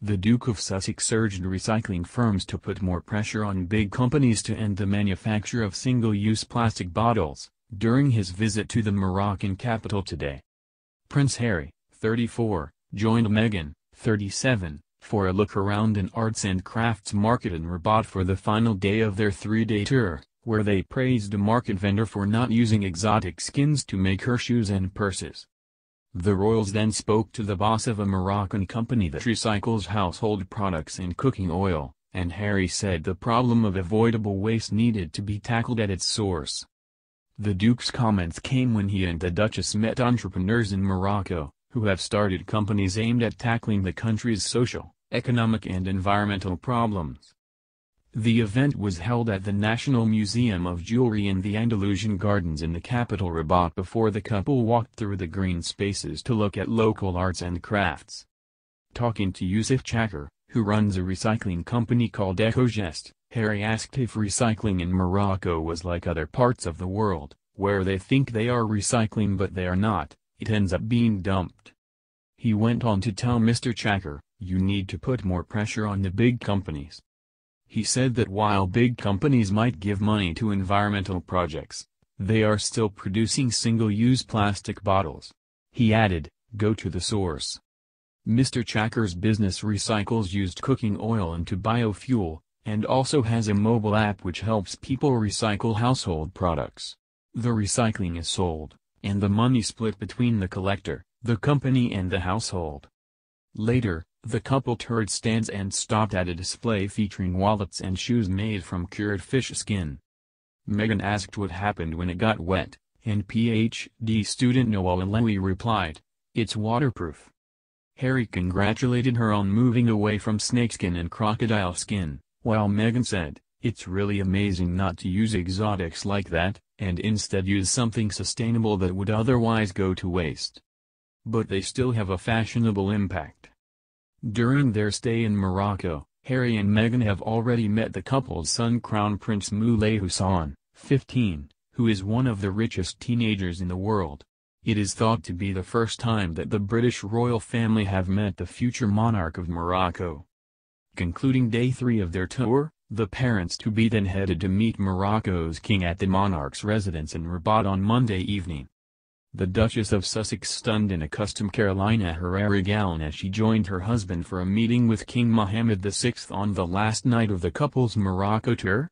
The Duke of Sussex urged recycling firms to put more pressure on big companies to end the manufacture of single-use plastic bottles, during his visit to the Moroccan capital today. Prince Harry, 34, joined Meghan, 37, for a look around an arts and crafts market in Rabat for the final day of their three-day tour, where they praised a market vendor for not using exotic skins to make her shoes and purses. The royals then spoke to the boss of a Moroccan company that recycles household products and cooking oil, and Harry said the problem of avoidable waste needed to be tackled at its source. The Duke's comments came when he and the Duchess met entrepreneurs in Morocco, who have started companies aimed at tackling the country's social, economic and environmental problems. The event was held at the National Museum of Jewelry in the Andalusian Gardens in the capital Rabat before the couple walked through the green spaces to look at local arts and crafts. Talking to Yusuf Chakar, who runs a recycling company called Ecogest, Harry asked if recycling in Morocco was like other parts of the world, where they think they are recycling but they are not, it ends up being dumped. He went on to tell Mr. Chakar, you need to put more pressure on the big companies he said that while big companies might give money to environmental projects, they are still producing single-use plastic bottles. He added, go to the source. Mr. Chacker's business recycles used cooking oil into biofuel, and also has a mobile app which helps people recycle household products. The recycling is sold, and the money split between the collector, the company and the household. Later, the couple toured stands and stopped at a display featuring wallets and shoes made from cured fish skin. Meghan asked what happened when it got wet, and PhD student Noah Lewy replied, It's waterproof. Harry congratulated her on moving away from snakeskin and crocodile skin, while Meghan said, It's really amazing not to use exotics like that, and instead use something sustainable that would otherwise go to waste. But they still have a fashionable impact. During their stay in Morocco, Harry and Meghan have already met the couple's son Crown Prince Moulay Hussein, 15, who is one of the richest teenagers in the world. It is thought to be the first time that the British royal family have met the future monarch of Morocco. Concluding day three of their tour, the parents-to-be then headed to meet Morocco's king at the monarch's residence in Rabat on Monday evening the Duchess of Sussex stunned in a custom Carolina Herrera gown as she joined her husband for a meeting with King Mohammed VI on the last night of the couple's Morocco tour?